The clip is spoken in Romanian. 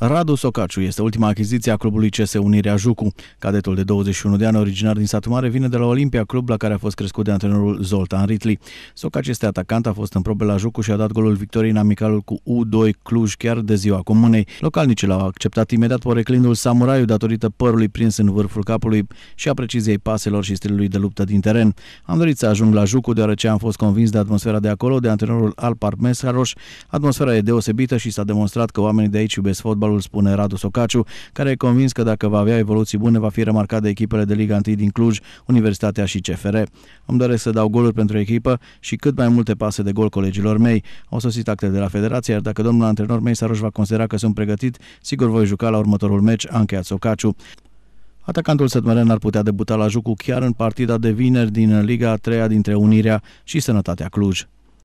Radu Socaciu este ultima achiziție a clubului CS Unirea Jucu. Cadetul de 21 de ani, originar din satul mare, vine de la Olimpia Club, la care a fost crescut de antrenorul Zoltan Ritli. Socaciu este atacant, a fost în probe la Jucu și a dat golul victoriei în amicalul cu U2 Cluj chiar de ziua comunei. Localnicii l-au acceptat imediat pe reclinul samuraiu datorită părului prins în vârful capului și a preciziei paselor și stilului de luptă din teren. Am dorit să ajung la Jucu deoarece am fost convins de atmosfera de acolo, de antrenorul Alpar Mesaroș. Atmosfera e deosebită și s-a demonstrat că oamenii de aici iubesc fotbal fotbalul, spune Radu Socaciu, care e convins că dacă va avea evoluții bune, va fi remarcat de echipele de Liga 1 din Cluj, Universitatea și CFR. Îmi doresc să dau goluri pentru echipă și cât mai multe pase de gol colegilor mei. Au sosit acte de la federație, iar dacă domnul antrenor mei Saroș va considera că sunt pregătit, sigur voi juca la următorul meci, a încheiat Socaciu. Atacantul sătmăren ar putea debuta la Jucu chiar în partida de vineri din Liga a 3 dintre Unirea și Sănătatea Cluj.